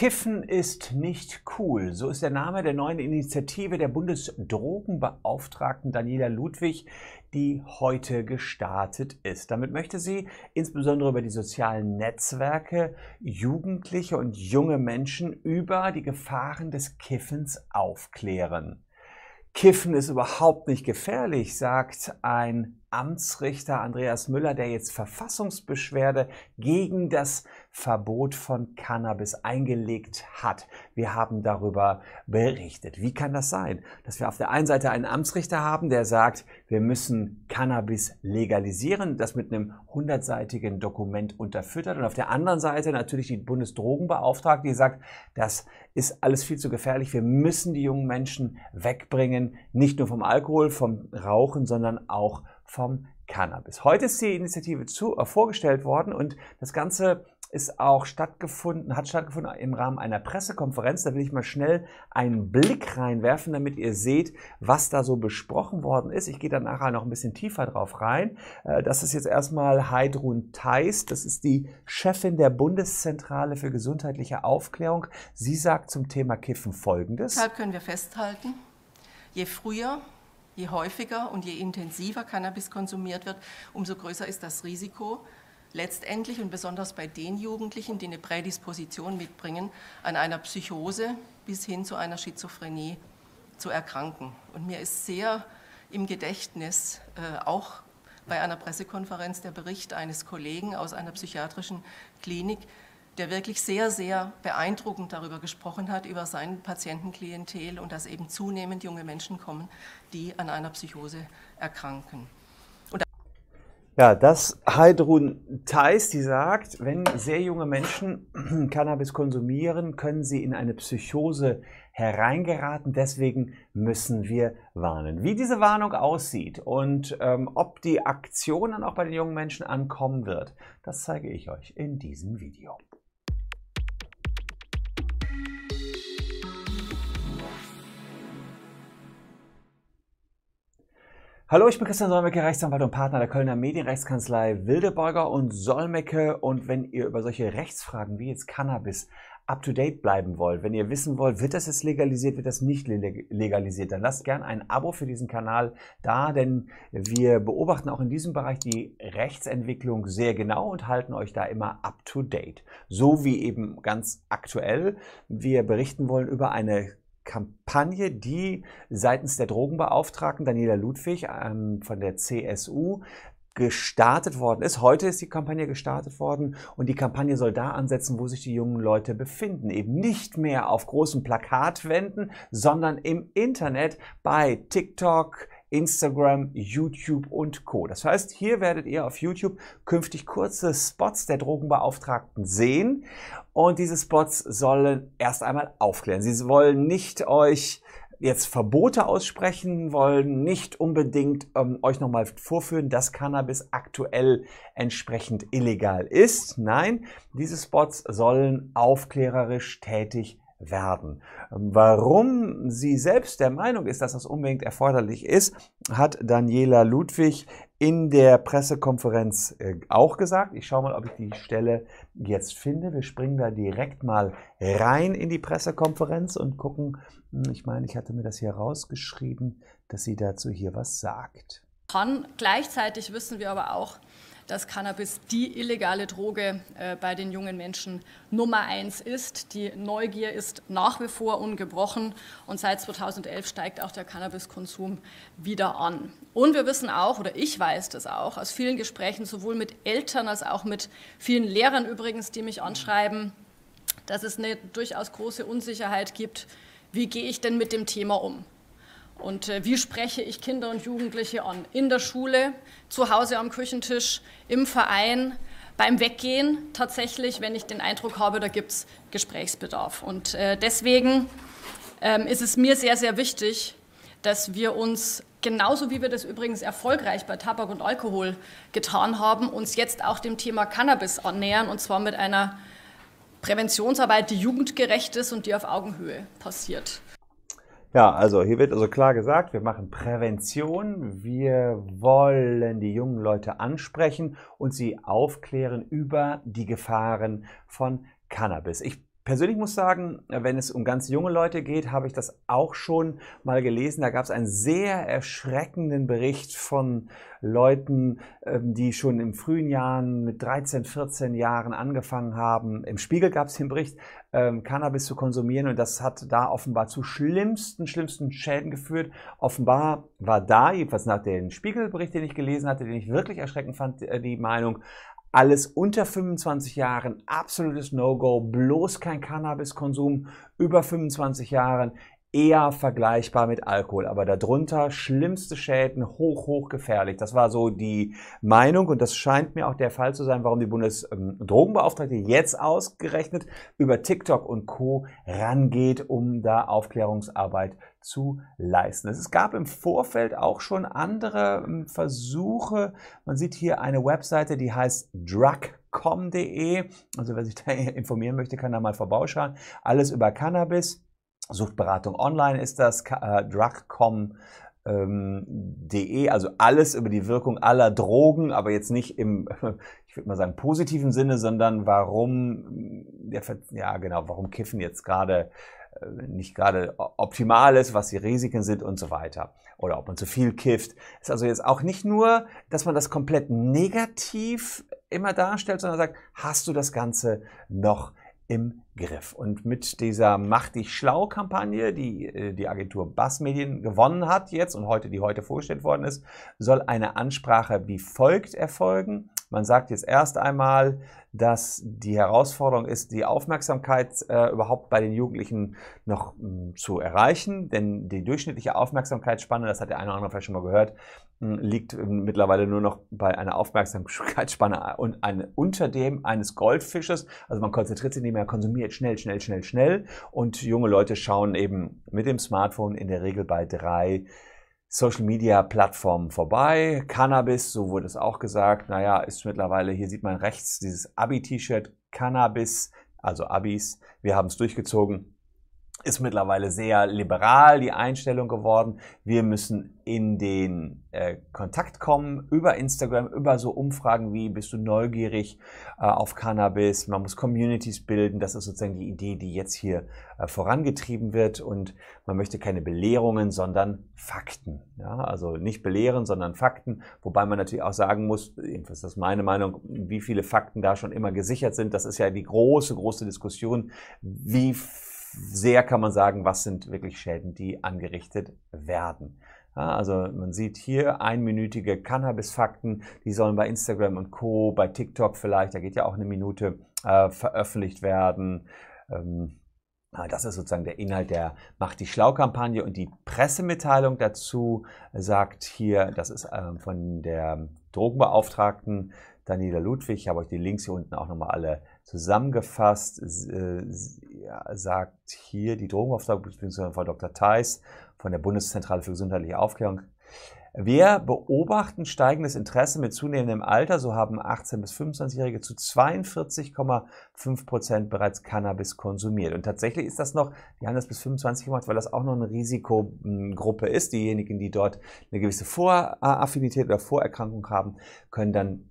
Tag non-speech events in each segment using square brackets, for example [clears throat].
Kiffen ist nicht cool. So ist der Name der neuen Initiative der Bundesdrogenbeauftragten Daniela Ludwig, die heute gestartet ist. Damit möchte sie insbesondere über die sozialen Netzwerke Jugendliche und junge Menschen über die Gefahren des Kiffens aufklären. Kiffen ist überhaupt nicht gefährlich, sagt ein Amtsrichter Andreas Müller, der jetzt Verfassungsbeschwerde gegen das Verbot von Cannabis eingelegt hat. Wir haben darüber berichtet. Wie kann das sein, dass wir auf der einen Seite einen Amtsrichter haben, der sagt, wir müssen Cannabis legalisieren, das mit einem hundertseitigen Dokument unterfüttert und auf der anderen Seite natürlich die Bundesdrogenbeauftragte, die sagt, das ist alles viel zu gefährlich, wir müssen die jungen Menschen wegbringen, nicht nur vom Alkohol, vom Rauchen, sondern auch vom Cannabis. Heute ist die Initiative zu, äh, vorgestellt worden und das Ganze ist auch stattgefunden, hat stattgefunden im Rahmen einer Pressekonferenz. Da will ich mal schnell einen Blick reinwerfen, damit ihr seht, was da so besprochen worden ist. Ich gehe dann nachher noch ein bisschen tiefer drauf rein. Äh, das ist jetzt erstmal Heidrun Theis. Das ist die Chefin der Bundeszentrale für gesundheitliche Aufklärung. Sie sagt zum Thema Kiffen Folgendes. Deshalb können wir festhalten, je früher Je häufiger und je intensiver Cannabis konsumiert wird, umso größer ist das Risiko, letztendlich und besonders bei den Jugendlichen, die eine Prädisposition mitbringen, an einer Psychose bis hin zu einer Schizophrenie zu erkranken. Und mir ist sehr im Gedächtnis äh, auch bei einer Pressekonferenz der Bericht eines Kollegen aus einer psychiatrischen Klinik, der wirklich sehr, sehr beeindruckend darüber gesprochen hat, über sein Patientenklientel und dass eben zunehmend junge Menschen kommen, die an einer Psychose erkranken. Ja, das Heidrun Theis, die sagt, wenn sehr junge Menschen [clears throat] Cannabis konsumieren, können sie in eine Psychose hereingeraten. Deswegen müssen wir warnen. Wie diese Warnung aussieht und ähm, ob die Aktion dann auch bei den jungen Menschen ankommen wird, das zeige ich euch in diesem Video. Hallo, ich bin Christian Solmecke, Rechtsanwalt und Partner der Kölner Medienrechtskanzlei Wildeborger und Solmecke. Und wenn ihr über solche Rechtsfragen wie jetzt Cannabis up to date bleiben wollt, wenn ihr wissen wollt, wird das jetzt legalisiert, wird das nicht legalisiert, dann lasst gern ein Abo für diesen Kanal da, denn wir beobachten auch in diesem Bereich die Rechtsentwicklung sehr genau und halten euch da immer up to date. So wie eben ganz aktuell wir berichten wollen über eine Kampagne, die seitens der Drogenbeauftragten Daniela Ludwig ähm, von der CSU gestartet worden ist. Heute ist die Kampagne gestartet worden und die Kampagne soll da ansetzen, wo sich die jungen Leute befinden. Eben nicht mehr auf großen Plakatwänden, sondern im Internet bei TikTok, Instagram, YouTube und Co. Das heißt, hier werdet ihr auf YouTube künftig kurze Spots der Drogenbeauftragten sehen und diese Spots sollen erst einmal aufklären. Sie wollen nicht euch jetzt Verbote aussprechen, wollen nicht unbedingt ähm, euch nochmal vorführen, dass Cannabis aktuell entsprechend illegal ist. Nein, diese Spots sollen aufklärerisch tätig sein werden. Warum sie selbst der Meinung ist, dass das unbedingt erforderlich ist, hat Daniela Ludwig in der Pressekonferenz äh, auch gesagt. Ich schaue mal, ob ich die Stelle jetzt finde. Wir springen da direkt mal rein in die Pressekonferenz und gucken. Hm, ich meine, ich hatte mir das hier rausgeschrieben, dass sie dazu hier was sagt. Gleichzeitig wissen wir aber auch, dass Cannabis die illegale Droge äh, bei den jungen Menschen Nummer eins ist. Die Neugier ist nach wie vor ungebrochen und seit 2011 steigt auch der Cannabiskonsum wieder an. Und wir wissen auch, oder ich weiß das auch, aus vielen Gesprächen sowohl mit Eltern als auch mit vielen Lehrern übrigens, die mich anschreiben, dass es eine durchaus große Unsicherheit gibt, wie gehe ich denn mit dem Thema um? Und äh, wie spreche ich Kinder und Jugendliche an? In der Schule, zu Hause am Küchentisch, im Verein, beim Weggehen tatsächlich, wenn ich den Eindruck habe, da gibt es Gesprächsbedarf. Und äh, deswegen ähm, ist es mir sehr, sehr wichtig, dass wir uns genauso wie wir das übrigens erfolgreich bei Tabak und Alkohol getan haben, uns jetzt auch dem Thema Cannabis annähern und zwar mit einer Präventionsarbeit, die jugendgerecht ist und die auf Augenhöhe passiert. Ja, also hier wird also klar gesagt, wir machen Prävention, wir wollen die jungen Leute ansprechen und sie aufklären über die Gefahren von Cannabis. Ich persönlich muss sagen, wenn es um ganz junge Leute geht, habe ich das auch schon mal gelesen. Da gab es einen sehr erschreckenden Bericht von Leuten, ähm, die schon im frühen Jahren mit 13, 14 Jahren angefangen haben. Im Spiegel gab es den Bericht, ähm, Cannabis zu konsumieren und das hat da offenbar zu schlimmsten, schlimmsten Schäden geführt. Offenbar war da, jedenfalls nach dem Spiegelbericht, den ich gelesen hatte, den ich wirklich erschreckend fand, äh, die Meinung, alles unter 25 Jahren absolutes No-Go, bloß kein Cannabiskonsum. Über 25 Jahren eher vergleichbar mit Alkohol, aber darunter schlimmste Schäden, hoch, hoch gefährlich. Das war so die Meinung und das scheint mir auch der Fall zu sein, warum die Bundesdrogenbeauftragte ähm, jetzt ausgerechnet über TikTok und Co rangeht, um da Aufklärungsarbeit zu leisten. Es gab im Vorfeld auch schon andere ähm, Versuche. Man sieht hier eine Webseite, die heißt drugcom.de. Also wer sich da [laughs] informieren möchte, kann da mal vorbeischauen. Alles über Cannabis. Suchtberatung online ist das, äh, drugcom ähm, de, also alles über die Wirkung aller Drogen, aber jetzt nicht im, [laughs] ich würde mal sagen, positiven Sinne, sondern warum, hm, ja genau, warum kiffen jetzt gerade äh, nicht gerade optimal ist, was die Risiken sind und so weiter. Oder ob man zu viel kifft. Ist also jetzt auch nicht nur, dass man das komplett negativ immer darstellt, sondern sagt, hast du das Ganze noch im Griff. Und mit dieser Mach dich schlau Kampagne, die äh, die Agentur Bass Medien gewonnen hat jetzt und heute, die heute vorgestellt worden ist, soll eine Ansprache wie folgt erfolgen. Man sagt jetzt erst einmal, dass die Herausforderung ist, die Aufmerksamkeit äh, überhaupt bei den Jugendlichen noch mh, hm, zu erreichen. Denn die durchschnittliche Aufmerksamkeitsspanne, das hat der eine oder andere vielleicht schon mal gehört, mh, hm, liegt mh, hm, mittlerweile nur noch bei einer Aufmerksamkeitsspanne und eine, unter dem eines Goldfisches. Also man konzentriert sich nicht mehr, konsumiert schnell, schnell, schnell, schnell. Und junge Leute schauen eben mit dem Smartphone in der Regel bei drei Social-Media-Plattformen vorbei. Cannabis, so wurde es auch gesagt, naja, ist mittlerweile, hier sieht man rechts dieses Abi-T-Shirt, Cannabis, also Abis. Wir haben es durchgezogen ist mittlerweile sehr liberal die Einstellung geworden. Wir müssen in den äh, Kontakt kommen über Instagram, über so Umfragen wie bist du neugierig äh, auf Cannabis. Man muss Communities bilden. Das ist sozusagen die Idee, die jetzt hier äh, vorangetrieben wird. Und man möchte keine Belehrungen, sondern Fakten. Ja? Also nicht belehren, sondern Fakten. Wobei man natürlich auch sagen muss, jedenfalls das ist meine Meinung, wie viele Fakten da schon immer gesichert sind. Das ist ja die große, große Diskussion, wie sehr kann man sagen, was sind wirklich Schäden, die angerichtet werden. Ja, also man sieht hier einminütige Cannabis-Fakten, die sollen bei Instagram und Co., bei TikTok vielleicht, da geht ja auch eine Minute, äh, veröffentlicht werden. Ähm, das ist sozusagen der Inhalt der Macht die Schlau-Kampagne und die Pressemitteilung dazu äh, sagt hier, das ist ähm, von der Drogenbeauftragten Daniela Ludwig. Ich habe euch die Links hier unten auch nochmal alle Zusammengefasst äh, sagt hier die Drogenbeauftragte bzw. Frau Dr. Theis von der Bundeszentrale für gesundheitliche Aufklärung, wir beobachten steigendes Interesse mit zunehmendem Alter. So haben 18- bis 25-Jährige zu 42,5 Prozent bereits Cannabis konsumiert. Und tatsächlich ist das noch, die haben das bis 25 gemacht, weil das auch noch eine Risikogruppe ist. Diejenigen, die dort eine gewisse Voraffinität oder Vorerkrankung haben, können dann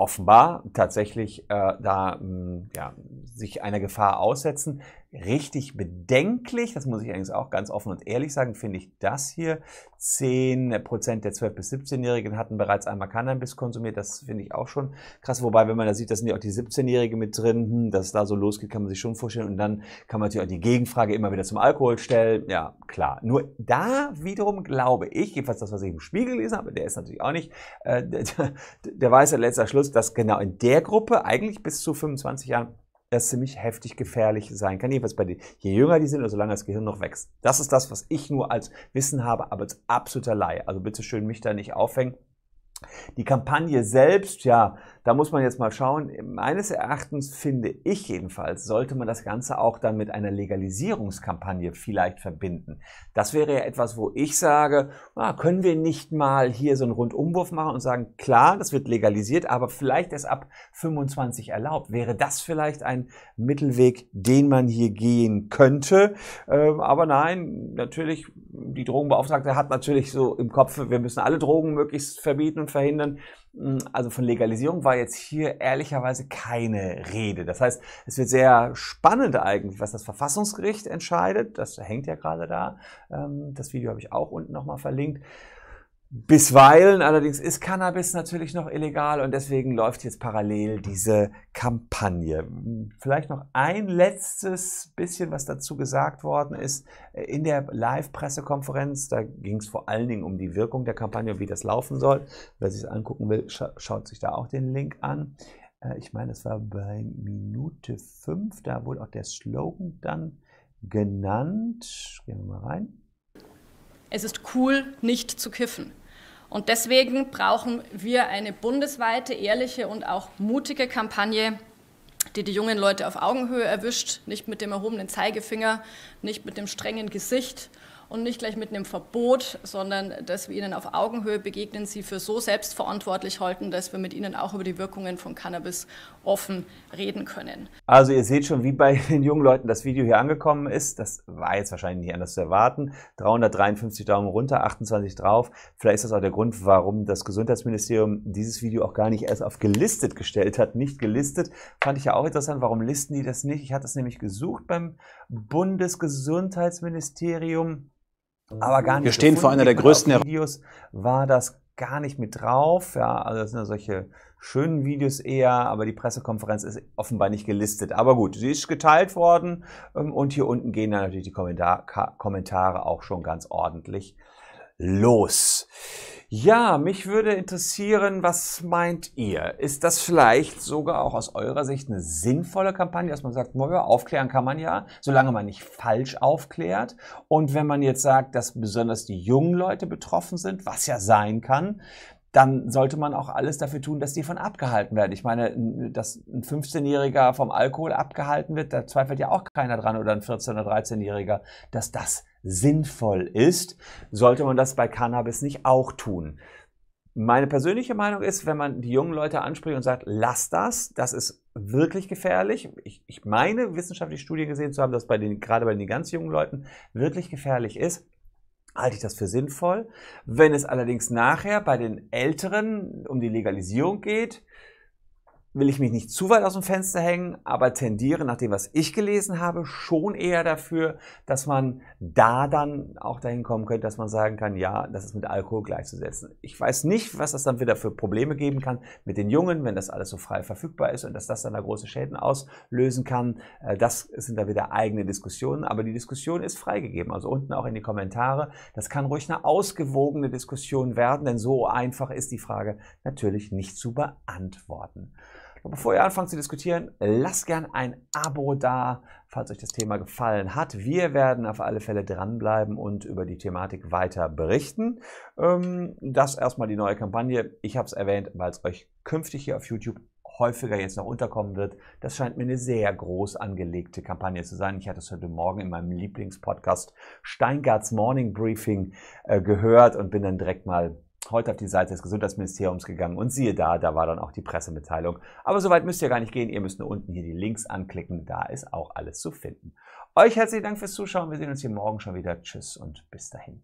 offenbar tatsächlich äh, da mh, hm, ja, sich einer Gefahr aussetzen richtig bedenklich. Das muss ich eigentlich auch ganz offen und ehrlich sagen, finde ich das hier. 10% der 12- bis 17-Jährigen hatten bereits einmal Cannabis konsumiert. Das finde ich auch schon krass. Wobei, wenn man da sieht, da sind ja auch die 17-Jährigen mit drin, hm, dass es da so losgeht, kann man sich schon vorstellen. Und dann kann man natürlich auch die Gegenfrage immer wieder zum Alkohol stellen. Ja, klar. Nur da wiederum glaube ich, jedenfalls das, was ich im Spiegel gelesen habe, der ist natürlich auch nicht äh, [laughs] der, der ja letzter Schluss, dass genau in der Gruppe eigentlich bis zu 25 Jahren es ziemlich heftig gefährlich sein kann. Jedenfalls bei den, je jünger die sind und solange das Gehirn noch wächst. Das ist das, was ich nur als Wissen habe, aber als absoluter Laie. Also bitte schön mich da nicht aufhängen. Die Kampagne selbst, ja, da muss man jetzt mal schauen. Meines Erachtens finde ich jedenfalls, sollte man das Ganze auch dann mit einer Legalisierungskampagne vielleicht verbinden. Das wäre ja etwas, wo ich sage, ah, können wir nicht mal hier so einen Rundumwurf machen und sagen, klar, das wird legalisiert, aber vielleicht erst ab 25 erlaubt. Wäre das vielleicht ein Mittelweg, den man hier gehen könnte? Ähm, aber nein, natürlich, die Drogenbeauftragte hat natürlich so im Kopf, wir müssen alle Drogen möglichst verbieten und verhindern. Hm, also von Legalisierung war jetzt hier ehrlicherweise keine Rede. Das heißt, es wird sehr spannend eigentlich, was das Verfassungsgericht entscheidet. Das hängt ja gerade da. Ähm, das Video habe ich auch unten nochmal verlinkt. Bisweilen allerdings ist Cannabis natürlich noch illegal und deswegen läuft jetzt parallel diese Kampagne. Vielleicht noch ein letztes bisschen, was dazu gesagt worden ist. In der Live-Pressekonferenz, da ging es vor allen Dingen um die Wirkung der Kampagne und wie das laufen soll. Wer sich angucken will, scha schaut sich da auch den Link an. Äh, ich meine, es war bei Minute 5, da wurde auch der Slogan dann genannt. Gehen wir mal rein. Es ist cool, nicht zu kiffen. Und deswegen brauchen wir eine bundesweite, ehrliche und auch mutige Kampagne, die die jungen Leute auf Augenhöhe erwischt, nicht mit dem erhobenen Zeigefinger, nicht mit dem strengen Gesicht und nicht gleich mit einem Verbot, sondern dass wir ihnen auf Augenhöhe begegnen, sie für so selbstverantwortlich halten, dass wir mit ihnen auch über die Wirkungen von Cannabis offen reden können. Also ihr seht schon, wie bei [laughs] den jungen Leuten das Video hier angekommen ist. Das war jetzt wahrscheinlich nicht anders zu erwarten. 353 Daumen runter, 28 drauf. Vielleicht ist das auch der Grund, warum das Gesundheitsministerium dieses Video auch gar nicht erst auf gelistet gestellt hat. Nicht gelistet, fand ich ja auch interessant. Warum listen die das nicht? Ich hatte es nämlich gesucht beim Bundesgesundheitsministerium aber gar nicht. Wir stehen gefunden. vor einer der größten Videos war das gar nicht mit drauf. Ja, also das sind ja solche schönen Videos eher, aber die Pressekonferenz ist offenbar nicht gelistet. Aber gut, sie ist geteilt worden ähm, und hier unten gehen dann natürlich die Kommentar Kommentare auch schon ganz ordentlich los. Ja, mich würde interessieren, was meint ihr? Ist das vielleicht sogar auch aus eurer Sicht eine sinnvolle Kampagne, dass man sagt, naja, aufklären kann man ja, solange man nicht falsch aufklärt? Und wenn man jetzt sagt, dass besonders die jungen Leute betroffen sind, was ja sein kann, dann sollte man auch alles dafür tun, dass die von abgehalten werden. Ich meine, dass ein 15-Jähriger vom Alkohol abgehalten wird, da zweifelt ja auch keiner dran oder ein 14- oder 13-Jähriger, dass das sinnvoll ist. Sollte man das bei Cannabis nicht auch tun? Meine persönliche Meinung ist, wenn man die jungen Leute anspricht und sagt, lass das, das ist wirklich gefährlich. Ich, ich meine, wissenschaftliche Studien gesehen zu haben, dass bei den, gerade bei den ganz jungen Leuten wirklich gefährlich ist halte ich das für sinnvoll. Wenn es allerdings nachher bei den Älteren um die Legalisierung geht, will ich mich nicht zu weit aus dem Fenster hängen, aber tendiere nach dem, was ich gelesen habe, schon eher dafür, dass man da dann auch dahin kommen könnte, dass man sagen kann, ja, das ist mit Alkohol gleichzusetzen. Ich weiß nicht, was das dann wieder für Probleme geben kann mit den Jungen, wenn das alles so frei verfügbar ist und dass das dann da große Schäden auslösen kann. Äh, das sind da wieder eigene Diskussionen, aber die Diskussion ist freigegeben. Also unten auch in die Kommentare. Das kann ruhig eine ausgewogene Diskussion werden, denn so einfach ist die Frage natürlich nicht zu beantworten. Und bevor ihr anfangt zu diskutieren, lasst gern ein Abo da, falls euch das Thema gefallen hat. Wir werden auf alle Fälle dranbleiben und über die Thematik weiter berichten. Ähm, das erstmal die neue Kampagne. Ich habe es erwähnt, weil es euch künftig hier auf YouTube häufiger jetzt noch unterkommen wird. Das scheint mir eine sehr groß angelegte Kampagne zu sein. Ich hatte es heute Morgen in meinem Lieblingspodcast Steingarts Morning Briefing äh, gehört und bin dann direkt mal heute auf die Seite des Gesundheitsministeriums gegangen und siehe da, da war dann auch die Pressemitteilung. Aber soweit müsst ihr gar nicht gehen, ihr müsst nur unten hier die Links anklicken, da ist auch alles zu finden. Euch herzlichen Dank fürs Zuschauen, wir sehen uns hier morgen schon wieder. Tschüss und bis dahin.